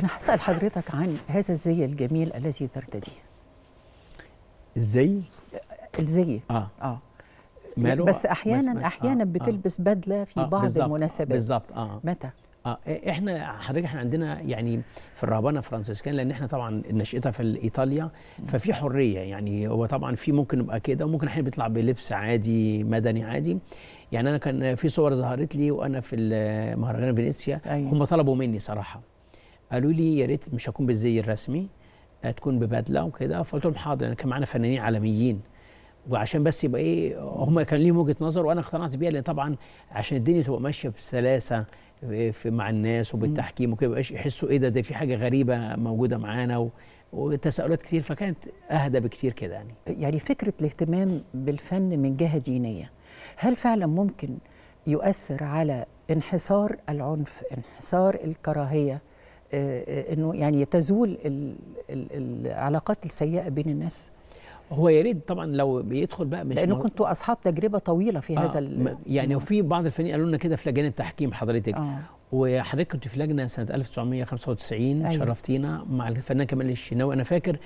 أنا هسأل حضرتك عن هذا الزي الجميل الذي ترتديه الزي؟ الزي آه آه ماله بس أحيانا بس أحيانا آه بتلبس آه بدلة في آه بعض بالزبط المناسبات بالظبط آه متى؟ اه احنا حضرتك احنا عندنا يعني في الرهبنه فرانسيسكان لان احنا طبعا نشأتها في ايطاليا ففي حريه يعني هو طبعا في ممكن يبقى كده وممكن احيانا بيطلع بلبس عادي مدني عادي يعني انا كان في صور ظهرت لي وانا في مهرجان فينيسيا أيوة. هم طلبوا مني صراحه قالوا لي يا ريت مش هكون بالزي الرسمي آه، تكون ببدله وكده فقلت لهم حاضر انا كان معانا فنانين عالميين وعشان بس يبقى ايه هم كان ليهم وجهه نظر وانا اقتنعت بيها لان طبعا عشان الدنيا تبقى ماشيه بسلاسه آه، في مع الناس وبالتحكيم وكده يبقاش يحسوا ايه ده ده في حاجه غريبه موجوده معانا وتساؤلات كتير فكانت اهدى بكتير كده يعني يعني فكره الاهتمام بالفن من جهه دينيه هل فعلا ممكن يؤثر على انحصار العنف انحصار الكراهيه آه، آه، انه يعني تزول العلاقات السيئه بين الناس هو يا ريت طبعا لو بيدخل بقى مش لانه كنتوا اصحاب تجربه طويله في آه هذا ال... يعني وفي بعض الفنانين قالوا لنا كده في لجان التحكيم حضرتك آه. وحضرتك كنت في لجنه سنه 1995 أيوة. شرفتينا مع الفنان كمال الشناوي انا فاكر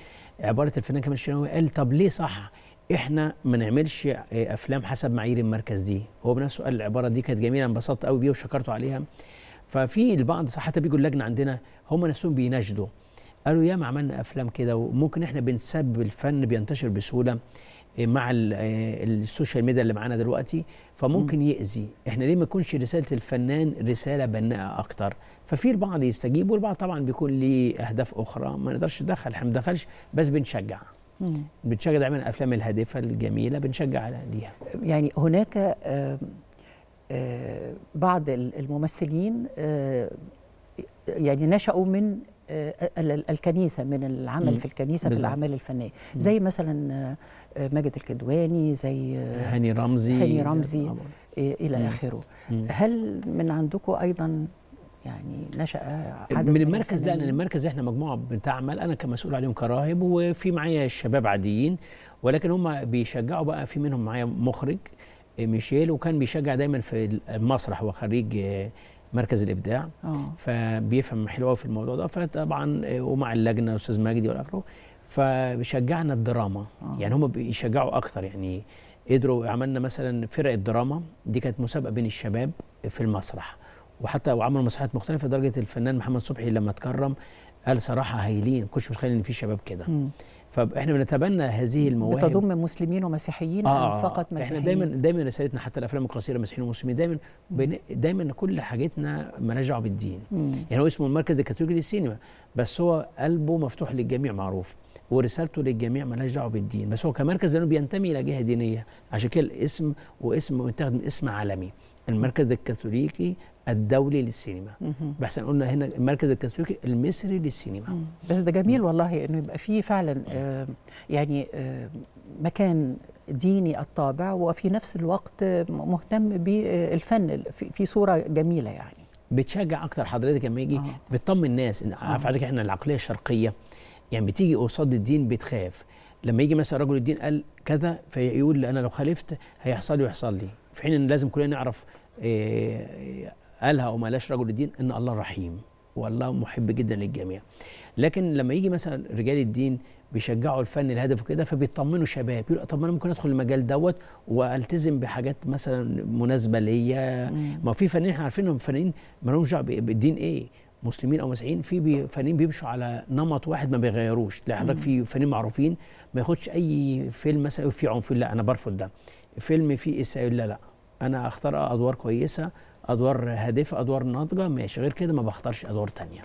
عباره الفنان كمال الشناوي قال طب ليه صح احنا ما نعملش آه، افلام حسب معايير المركز دي هو بنفسه قال العباره دي كانت جميله انبسطت قوي بيها وشكرته عليها ففي البعض حتى بيجوا اللجنه عندنا هم نفسهم بيناشدوا قالوا ياما عملنا افلام كده وممكن احنا بنسبب الفن بينتشر بسهوله آه، مع آه، السوشيال ميديا اللي معانا دلوقتي فممكن يأذي احنا ليه ما يكونش رساله الفنان رساله بناءه اكتر ففي البعض يستجيب والبعض طبعا بيكون ليه اهداف اخرى ما نقدرش ندخل احنا ما ندخلش بس بنشجع بنشجع دايما الافلام الهادفه الجميله بنشجع ليها يعني هناك آه، بعض الممثلين آه، يعني نشأوا من آه، الكنيسه من العمل في الكنيسه في الاعمال الفنيه زي مثلا آه، ماجد الكدواني زي هاني رمزي هاني رمزي إيه، الى اخره هل من عندكم ايضا يعني نشأ عدد من المركز ده لان المركز احنا مجموعه بتعمل انا كمسؤول عليهم كراهب وفي معايا شباب عاديين ولكن هم بيشجعوا بقى في منهم معايا مخرج ميشيل وكان بيشجع دايما في المسرح هو خريج آه، مركز الابداع أوه. فبيفهم حلو قوي في الموضوع ده فطبعا آه، ومع اللجنه استاذ مجدي والاخره فشجعنا الدراما أوه. يعني هم بيشجعوا اكتر يعني قدروا عملنا مثلا فرقه دراما دي كانت مسابقه بين الشباب في المسرح وحتى وعملوا مسرحيات مختلفه لدرجه الفنان محمد صبحي لما اتكرم قال صراحه هايلين كنتش متخيل ان في شباب كده فاحنا بنتبنى هذه المواهب بتضم مسلمين ومسيحيين آه, آه،, آه. فقط مسيحيين احنا دايما دايما رسالتنا حتى الافلام القصيره مسيحيين ومسلمين دايما دايما كل حاجتنا مراجع بالدين مم. يعني هو اسمه المركز الكاثوليكي للسينما بس هو قلبه مفتوح للجميع معروف ورسالته للجميع مالهاش دعوه بالدين بس هو كمركز لانه بينتمي الى جهه دينيه عشان كده الاسم واسم متاخد من اسم عالمي المركز الكاثوليكي الدولي للسينما بس قلنا هنا المركز الكاثوليكي المصري للسينما مم. بس ده جميل والله انه يبقى فيه فعلا آه، آه، يعني آه، مكان ديني الطابع وفي نفس الوقت مهتم بالفن في صوره جميله يعني بتشجع اكتر حضرتك لما يجي آه. بتطمن الناس ان آه. عارف حضرتك احنا العقليه الشرقيه يعني بتيجي قصاد الدين بتخاف لما يجي مثلا رجل الدين قال كذا فيقول انا لو خالفت هيحصل لي ويحصل لي في حين ان لازم كلنا نعرف إيه قالها ما لاش رجل الدين ان الله رحيم والله محب جدا للجميع لكن لما يجي مثلا رجال الدين بيشجعوا الفن الهدف وكده فبيطمنوا شباب يقول طب ما انا ممكن ادخل المجال دوت والتزم بحاجات مثلا مناسبه ليا ما في فنانين احنا عارفينهم فنانين ما لهمش دعوه بالدين ايه مسلمين او مسيحيين في فنانين بيمشوا على نمط واحد ما بيغيروش لا حضرتك في فنانين معروفين ما ياخدش اي فيلم مثلا في عنف لا انا برفض ده فيلم فيه اساءه لا لا انا اختار ادوار كويسه ادوار هادفه ادوار ناضجه ماشي غير كده ما بختارش ادوار تانية